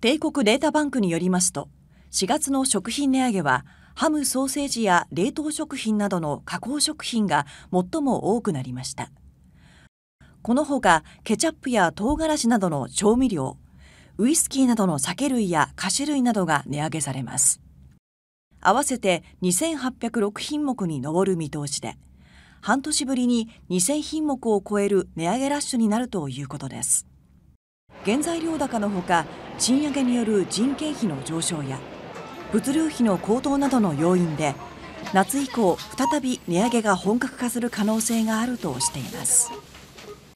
帝国データバンクによりますと4月の食品値上げはハム・ソーセージや冷凍食品などの加工食品が最も多くなりましたこのほかケチャップや唐辛子などの調味料ウイスキーなどの酒類や菓子類などが値上げされます合わせて2806品目に上る見通しで半年ぶりに2000品目を超える値上げラッシュになるということです原材料高のほか賃上げによる人件費の上昇や物流費の高騰などの要因で夏以降再び値上げが本格化する可能性があるとしています。